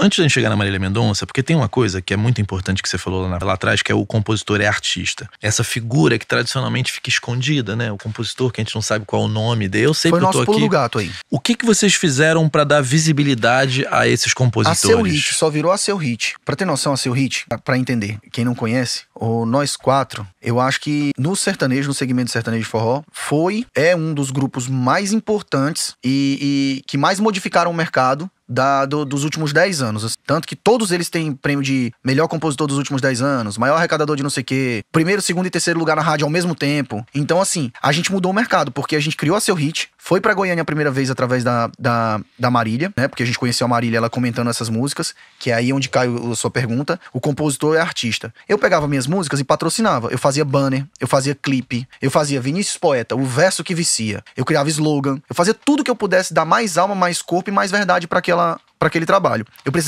Antes da gente chegar na Marília Mendonça, porque tem uma coisa que é muito importante que você falou lá, lá atrás, que é o compositor é artista. Essa figura que tradicionalmente fica escondida, né? O compositor que a gente não sabe qual é o nome dele. Eu sei que eu tô aqui. Do gato aí. O que que vocês fizeram para dar visibilidade a esses compositores? A seu hit, só virou a seu hit. Para ter noção a seu hit, para entender, quem não conhece, o nós quatro, eu acho que no sertanejo, no segmento sertanejo de forró, foi é um dos grupos mais importantes e, e que mais modificaram o mercado da, do, dos últimos 10 anos. Assim. Tanto que todos eles têm prêmio de melhor compositor dos últimos 10 anos, maior arrecadador de não sei o quê, primeiro, segundo e terceiro lugar na rádio ao mesmo tempo. Então, assim, a gente mudou o mercado, porque a gente criou a seu hit, foi para Goiânia a primeira vez através da, da, da Marília, né? Porque a gente conheceu a Marília, ela comentando essas músicas, que é aí onde cai a sua pergunta. O compositor é artista. Eu pegava minhas músicas e patrocinava. Eu fazia banner, eu fazia clipe, eu fazia Vinícius Poeta, o verso que vicia. Eu criava slogan, eu fazia tudo que eu pudesse dar mais alma, mais corpo e mais verdade para aquela para aquele trabalho. Eu precisava